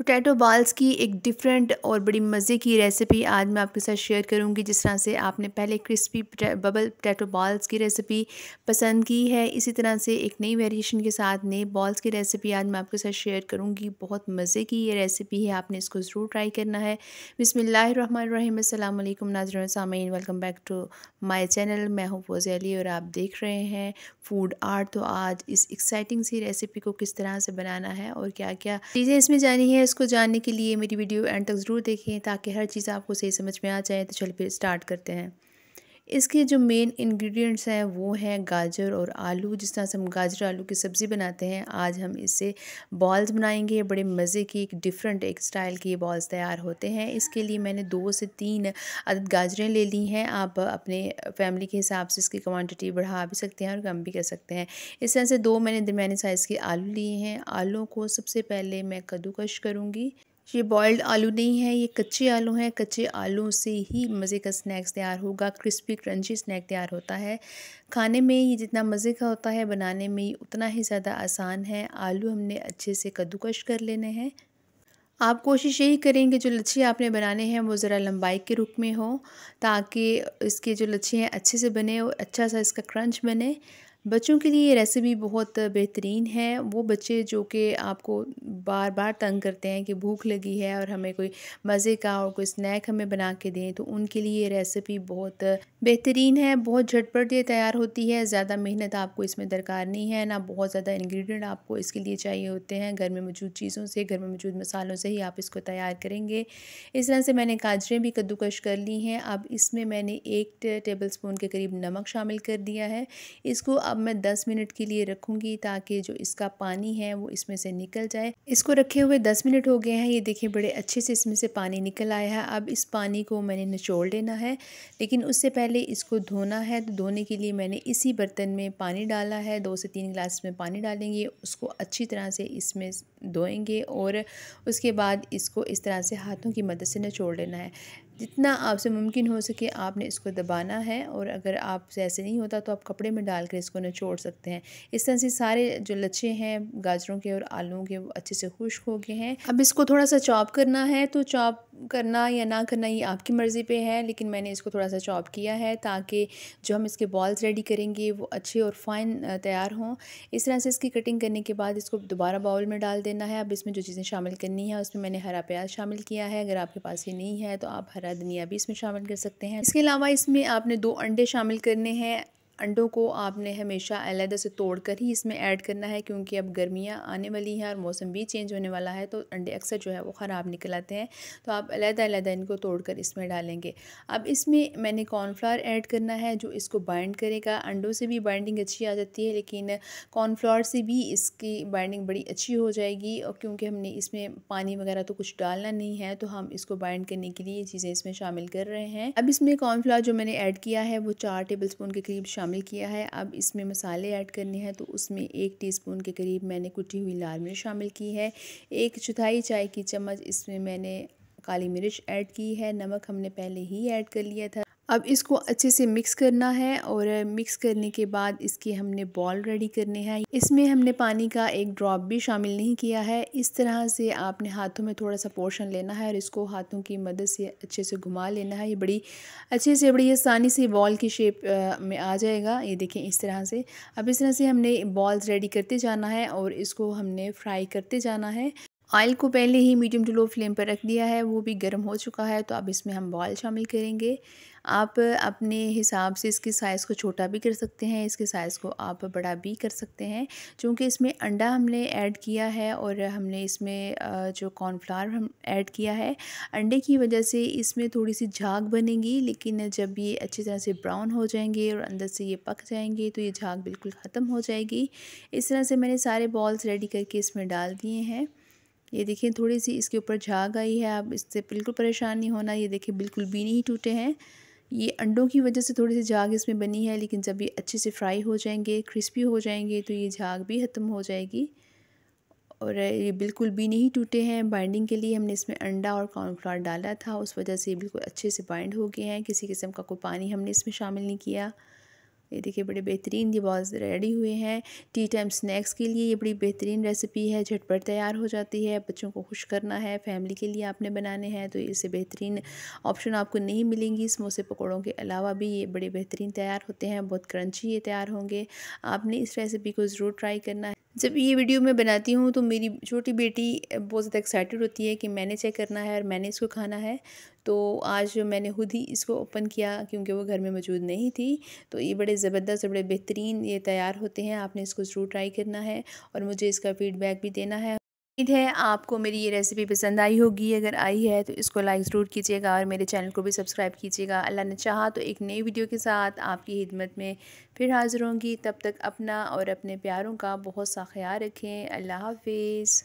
potato बाल्स की एक different और बड़ी मज़े की रेसिपी आज मैं आपके साथ शेयर करूंगी जिस तरह से आपने पहले क्रिस्पी बबल पोटैटो बॉल्स की रेसिपी पसंद की है इसी तरह से एक नई वेरिएशन के साथ नए बॉल्स की रेसिपी आज मैं आपके साथ शेयर करूंगी बहुत मज़े की ये रेसिपी है आपने इसको ज़रूर ट्राई करना है बिसमीम नाजर नाजरन सामीन welcome back to my channel मैं हूँ फोजे अली और आप देख रहे हैं फूड आर्ट तो आज इस एक्साइटिंग सी रेसिपी को किस तरह से बनाना है और क्या क्या चीज़ें इसमें जानी है को जानने के लिए मेरी वीडियो एंड तक ज़रूर देखें ताकि हर चीज़ आपको सही समझ में आ जाए तो चल फिर स्टार्ट करते हैं इसके जो मेन इंग्रेडिएंट्स हैं वो हैं गाजर और आलू जिस तरह से हम गाजर आलू की सब्ज़ी बनाते हैं आज हम इससे बॉल्स बनाएंगे बड़े मज़े की एक डिफरेंट एक स्टाइल की बॉल्स तैयार होते हैं इसके लिए मैंने दो से तीन अदद गाजरें ले ली हैं आप अपने फैमिली के हिसाब से इसकी क्वान्टिटी बढ़ा भी सकते हैं और कम भी कर सकते हैं इस तरह से दो मैंने दरमिया साइज़ के आलू लिए हैं आलू को सबसे पहले मैं कद्दूकश करूँगी ये बॉयल्ड आलू नहीं है ये कच्चे आलू हैं कच्चे आलू से ही मज़े का स्नैक्स तैयार होगा क्रिस्पी क्रंची स्नैक तैयार होता है खाने में ये जितना मज़े का होता है बनाने में ये उतना ही ज़्यादा आसान है आलू हमने अच्छे से कद्दूकश कर लेने हैं आप कोशिश यही करेंगे जो लच्छे आपने बनाने हैं वो ज़रा लंबाई के रूप में हो ताकि इसके जो लच्छे हैं अच्छे से बने और अच्छा सा इसका क्रंच बने बच्चों के लिए ये रेसिपी बहुत बेहतरीन है वो बच्चे जो कि आपको बार बार तंग करते हैं कि भूख लगी है और हमें कोई मज़े का और कोई स्नैक हमें बना के दें तो उनके लिए ये रेसिपी बहुत बेहतरीन है बहुत झटपट ये तैयार होती है ज़्यादा मेहनत आपको इसमें दरकार नहीं है ना बहुत ज़्यादा इन्ग्रीडियंट आपको इसके लिए चाहिए होते हैं घर में मौजूद चीज़ों से घर में मौजूद मसालों से ही आप इसको तैयार करेंगे इस तरह से मैंने काजरें भी कद्दूकश कर ली हैं अब इसमें मैंने एक टेबल स्पून के करीब नमक शामिल कर दिया है इसको अब मैं 10 मिनट के लिए रखूंगी ताकि जो इसका पानी है वो इसमें से निकल जाए इसको रखे हुए 10 मिनट हो गए हैं ये देखें बड़े अच्छे से इसमें से पानी निकल आया है अब इस पानी को मैंने निचोड़ लेना है लेकिन उससे पहले इसको धोना है तो धोने के लिए मैंने इसी बर्तन में पानी डाला है दो से तीन गिलास में पानी डालेंगे उसको अच्छी तरह से इसमें धोएंगे और उसके बाद इसको इस तरह से हाथों की मदद से निचोड़ लेना है जितना आपसे मुमकिन हो सके आपने इसको दबाना है और अगर आपसे ऐसे नहीं होता तो आप कपड़े में डाल कर इसको निचोड़ सकते हैं इस तरह से सारे जो लच्छे हैं गाजरों के और आलुओं के वो अच्छे से खुश्क हो गए हैं अब इसको थोड़ा सा चॉप करना है तो चॉप करना या ना करना ये आपकी मर्ज़ी पे है लेकिन मैंने इसको थोड़ा सा चॉप किया है ताकि जो हम इसके बॉल्स रेडी करेंगे वो अच्छे और फाइन तैयार हों इस तरह से इसकी कटिंग करने के बाद इसको दोबारा बाउल में डाल देना है अब इसमें जो चीज़ें शामिल करनी है उसमें मैंने हरा प्याज शामिल किया है अगर आपके पास ये नहीं है तो आप हरा धनिया भी इसमें शामिल कर सकते हैं इसके अलावा इसमें आपने दो अंडे शामिल करने हैं अंडों को आपने हमेशा अलहदा से तोड़ कर ही इसमें ऐड करना है क्योंकि अब गर्मियाँ आने वाली हैं और मौसम भी चेंज होने वाला है तो अंडे अक्सर जो है वो ख़राब निकल आते हैं तो आप अलहदा अलग इनको तोड़ कर इसमें डालेंगे अब इसमें मैंने कॉर्नफ्लावर ऐड करना है जो इसको बाइंड करेगा अंडों से भी बाइंडिंग अच्छी आ जाती है लेकिन कॉर्नफ्लावर से भी इसकी बाइंडिंग बड़ी अच्छी हो जाएगी और क्योंकि हमने इसमें पानी वगैरह तो कुछ डालना नहीं है तो हम इसको बाइंड करने के लिए ये चीज़ें इसमें शामिल कर रहे हैं अब इसमें कॉर्नफ्लावर जो मैंने ऐड किया है वो चार टेबल स्पून के करीब शामिल शामिल किया है अब इसमें मसाले ऐड करने हैं तो उसमें एक टीस्पून के करीब मैंने कुटी हुई लाल मिर्च शामिल की है एक चौथाई चाय की चम्मच इसमें मैंने काली मिर्च ऐड की है नमक हमने पहले ही ऐड कर लिया था अब इसको अच्छे से मिक्स करना है और मिक्स करने के बाद इसके हमने बॉल रेडी करने हैं इसमें हमने पानी का एक ड्रॉप भी शामिल नहीं किया है इस तरह से आपने हाथों में थोड़ा सा पोर्शन लेना है और इसको हाथों की मदद से अच्छे से घुमा लेना है ये बड़ी अच्छे से बड़ी आसानी से बॉल की शेप में आ जाएगा ये देखें इस तरह से अब इस तरह से हमने बॉल्स रेडी करते जाना है और इसको हमने फ्राई करते जाना है ऑयल को पहले ही मीडियम टू लो फ्लेम पर रख दिया है वो भी गर्म हो चुका है तो अब इसमें हम बॉयल शामिल करेंगे आप अपने हिसाब से इसके साइज़ को छोटा भी कर सकते हैं इसके साइज़ को आप बड़ा भी कर सकते हैं क्योंकि इसमें अंडा हमने ऐड किया है और हमने इसमें जो कॉर्नफ्लावर हम ऐड किया है अंडे की वजह से इसमें थोड़ी सी झाग बनेगी लेकिन जब ये अच्छी तरह से ब्राउन हो जाएंगे और अंदर से ये पक जाएंगे तो ये झाग बिल्कुल ख़त्म हो जाएगी इस तरह से मैंने सारे बॉल्स रेडी करके इसमें डाल दिए हैं ये देखिए थोड़ी सी इसके ऊपर झाग आई है आप इससे बिल्कुल परेशान नहीं होना ये देखिए बिल्कुल भी नहीं टूटे हैं ये अंडों की वजह से थोड़ी सी झाग इसमें बनी है लेकिन जब ये अच्छे से फ्राई हो जाएंगे क्रिस्पी हो जाएंगे तो ये झाग भी ख़त्म हो जाएगी और ये बिल्कुल भी नहीं टूटे हैं बाइंडिंग के लिए हमने इसमें अंडा और कॉर्नफ्लावर डाला था उस वजह से ये बिल्कुल अच्छे से बाइंड हो गए हैं किसी किस्म का कोई पानी हमने इसमें शामिल नहीं किया ये देखिए बड़े बेहतरीन ये बॉल्स रेडी हुए हैं टी टाइम स्नैक्स के लिए ये बड़ी बेहतरीन रेसिपी है झटपट तैयार हो जाती है बच्चों को खुश करना है फैमिली के लिए आपने बनाने हैं तो इससे बेहतरीन ऑप्शन आपको नहीं मिलेंगी समोसे पकौड़ों के अलावा भी ये बड़े बेहतरीन तैयार होते हैं बहुत क्रंची ये तैयार होंगे आपने इस रेसिपी को ज़रूर ट्राई करना है जब ये वीडियो मैं बनाती हूँ तो मेरी छोटी बेटी बहुत ज़्यादा एक्साइटेड होती है कि मैंने चेक करना है और मैंने इसको खाना है तो आज मैंने खुद ही इसको ओपन किया क्योंकि वो घर में मौजूद नहीं थी तो ये बड़े ज़बरदस्त बड़े बेहतरीन ये तैयार होते हैं आपने इसको ज़रूर ट्राई करना है और मुझे इसका फीडबैक भी देना है उम्मीद है आपको मेरी ये रेसिपी पसंद आई होगी अगर आई है तो इसको लाइक ज़रूर कीजिएगा और मेरे चैनल को भी सब्सक्राइब कीजिएगा अल्लाह ने चाहा तो एक नई वीडियो के साथ आपकी हिदमत में फिर हाज़िर होंगी तब तक अपना और अपने प्यारों का बहुत सा ख्याल रखें अल्लाह हाफिज़